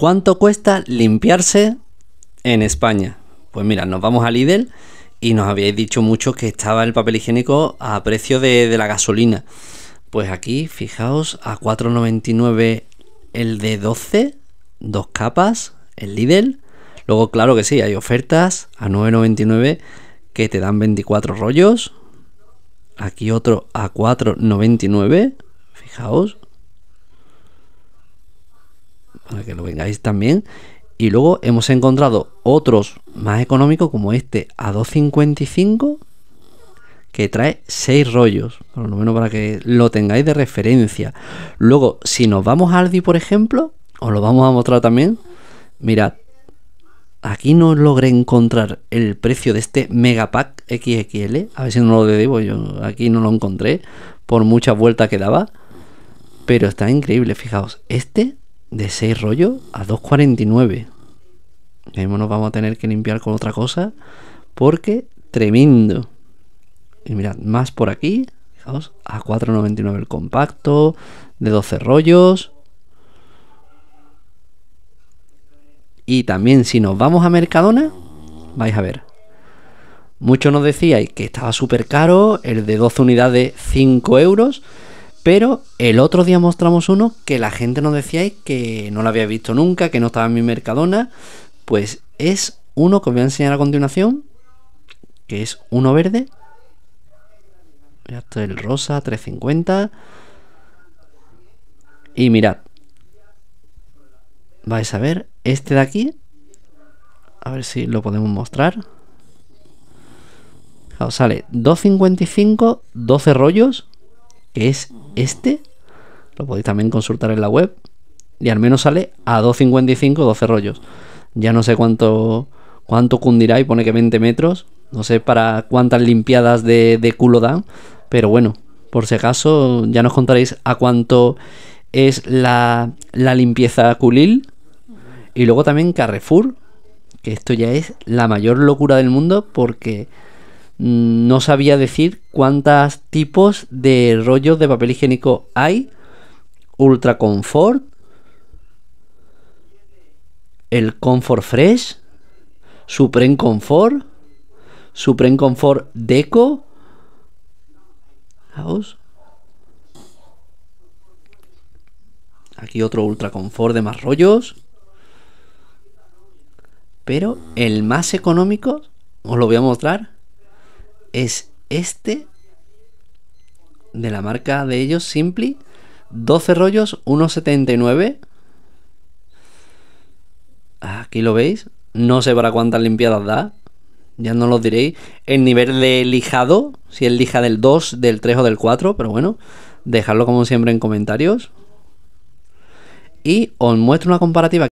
¿Cuánto cuesta limpiarse en España? Pues mira, nos vamos a Lidl y nos habíais dicho mucho que estaba el papel higiénico a precio de, de la gasolina. Pues aquí, fijaos, a 4,99 el de 12, dos capas, el Lidl. Luego, claro que sí, hay ofertas a 9,99 que te dan 24 rollos. Aquí otro a 4,99. Fijaos, para que lo vengáis también. Y luego hemos encontrado otros más económicos como este a 2.55 que trae seis rollos, por lo menos para que lo tengáis de referencia. Luego, si nos vamos a Aldi, por ejemplo, os lo vamos a mostrar también. Mirad, aquí no logré encontrar el precio de este pack XXL. A ver si no lo debo, yo aquí no lo encontré por muchas vueltas que daba. Pero está increíble, fijaos. Este de 6 rollos a 2,49. Mismo nos vamos a tener que limpiar con otra cosa porque tremendo. Y mirad, más por aquí, fijaos, a 4,99 el compacto, de 12 rollos. Y también si nos vamos a Mercadona, vais a ver. Muchos nos decíais que estaba súper caro, el de 12 unidades 5 euros. Pero el otro día mostramos uno que la gente nos decía que no lo había visto nunca, que no estaba en mi Mercadona. Pues es uno que os voy a enseñar a continuación, que es uno verde. Ya está el rosa 350. Y mirad. Vais a ver este de aquí. A ver si lo podemos mostrar. Os sale 2.55, 12 rollos, que es este lo podéis también consultar en la web y al menos sale a 2.55 12 rollos. Ya no sé cuánto cuánto cundirá y pone que 20 metros. No sé para cuántas limpiadas de, de culo dan, pero bueno, por si acaso ya nos contaréis a cuánto es la, la limpieza culil. Y luego también Carrefour, que esto ya es la mayor locura del mundo porque no sabía decir cuántos tipos de rollos de papel higiénico hay. Ultra confort el Comfort Fresh, Supreme confort Supreme confort Deco. house Aquí otro Ultra Confort de más rollos. Pero el más económico, os lo voy a mostrar, es este de la marca de ellos, Simply. 12 rollos, 1,79. Aquí lo veis. No sé para cuántas limpiadas da. Ya no lo diréis. El nivel de lijado, si el lija del 2, del 3 o del 4, pero bueno, dejadlo como siempre en comentarios. Y os muestro una comparativa.